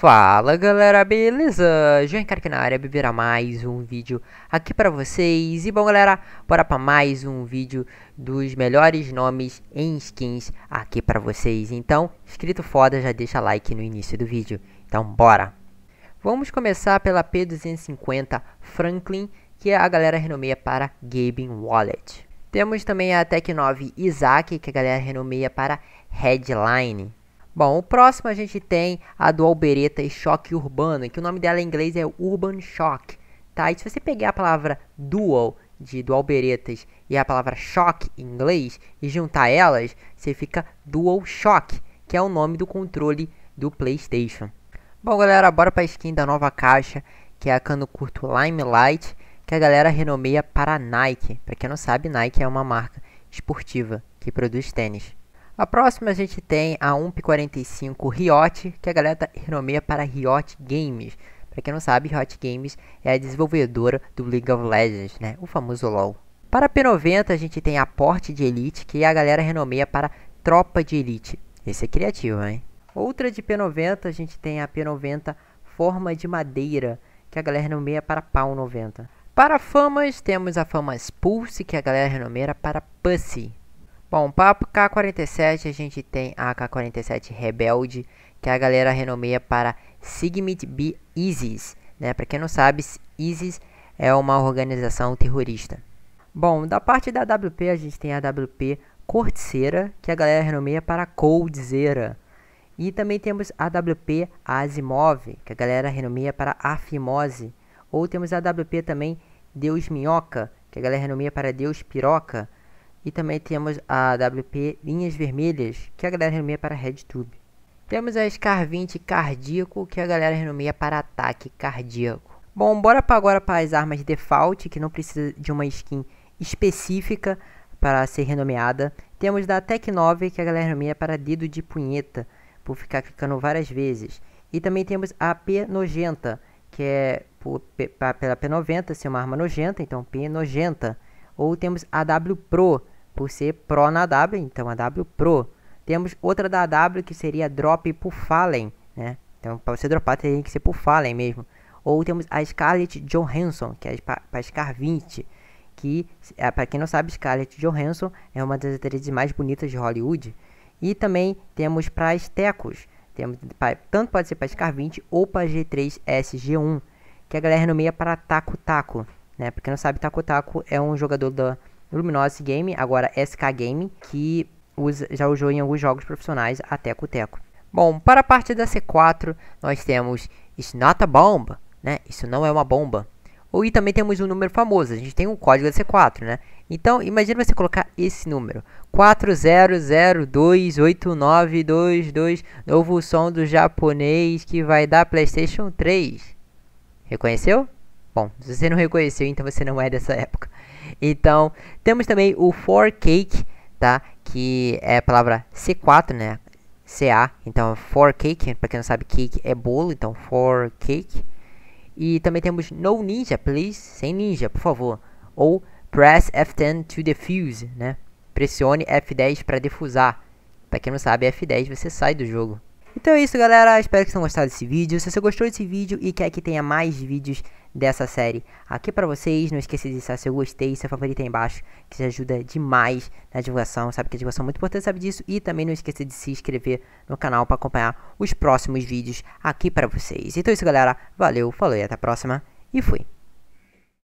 Fala galera, beleza? aqui na área, beberá mais um vídeo aqui para vocês E bom galera, bora para mais um vídeo dos melhores nomes em skins aqui para vocês Então, inscrito foda, já deixa like no início do vídeo Então bora! Vamos começar pela P250 Franklin, que a galera renomeia para Gaming Wallet Temos também a Tech 9 Isaac, que a galera renomeia para Headline Bom, o próximo a gente tem a do Albereta e Choque Urbano, que o nome dela em inglês é Urban Shock, tá? E se você pegar a palavra dual de Dual Beretas e a palavra choque em inglês e juntar elas, você fica Dual Shock, que é o nome do controle do PlayStation. Bom, galera, bora para a skin da nova caixa, que é a cano curto Limelight, que a galera renomeia para Nike. Para quem não sabe, Nike é uma marca esportiva que produz tênis. A próxima a gente tem a 1p45 Riot, que a galera tá, renomeia para Riot Games. Para quem não sabe, Riot Games é a desenvolvedora do League of Legends, né? O famoso LoL. Para a P90 a gente tem a porte de Elite, que a galera renomeia para Tropa de Elite. Esse é criativo, hein? Outra de P90 a gente tem a P90 Forma de Madeira, que a galera renomeia para Pau 90. Para famas temos a fama Pulse, que a galera renomeia para Pussy. Bom, para K47 a gente tem a K47 Rebelde, que a galera renomeia para Sigmit B ISIS. Né? Para quem não sabe, ISIS é uma organização terrorista. Bom, da parte da WP a gente tem a WP Corticeira, que a galera renomeia para Coldzera. E também temos a WP Asimov, que a galera renomeia para Afimose. Ou temos a WP também Deus Minhoca, que a galera renomeia para Deus Piroca. E também temos a WP Linhas Vermelhas, que a galera renomeia para RedTube. Temos a Scar 20 Cardíaco, que a galera renomeia para Ataque Cardíaco. Bom, bora para agora para as armas default, que não precisa de uma skin específica para ser renomeada. Temos da Tech 9, que a galera renomeia para Dedo de Punheta, por ficar clicando várias vezes. E também temos a P90, que é por, pela P90 ser uma arma nojenta, então P90 ou temos a W Pro, por ser Pro na W, então a W Pro. Temos outra da W que seria Drop por Fallen, né? Então para você dropar teria que ser por Fallen mesmo. Ou temos a Scarlett Johansson, que é para Scar 20, que é, para quem não sabe, Scarlett Johansson é uma das atrizes mais bonitas de Hollywood. E também temos para as Tecos, temos, pra, tanto pode ser para Scar 20 ou para G3SG1, que a galera nomeia para Taco Taco né? Pra quem não sabe, Taco Taco é um jogador da Luminous Game, agora SK Game, que usa, já usou em alguns jogos profissionais a Teco Teco. Bom, para a parte da C4, nós temos It's Not a Bomb, né? Isso não é uma bomba. Ou e também temos um número famoso, a gente tem um código da C4, né? Então, imagine você colocar esse número. 40028922 novo som do japonês que vai dar PlayStation 3. Reconheceu? Bom, se você não reconheceu, então você não é dessa época. Então, temos também o for cake tá? Que é a palavra C4, né? CA, então for cake para quem não sabe, cake é bolo, então for cake E também temos No Ninja, please, sem ninja, por favor. Ou Press F10 to defuse, né? Pressione F10 para defusar. Para quem não sabe, F10 você sai do jogo. Então é isso, galera. Espero que tenham gostado desse vídeo. Se você gostou desse vídeo e quer que tenha mais vídeos dessa série aqui para vocês. Não esqueça de deixar seu gostei, seu favorito aí embaixo, que isso ajuda demais na divulgação. Sabe que a divulgação é muito importante, sabe disso. E também não esqueça de se inscrever no canal para acompanhar os próximos vídeos aqui para vocês. Então é isso, galera. Valeu, falou e até a próxima. E fui.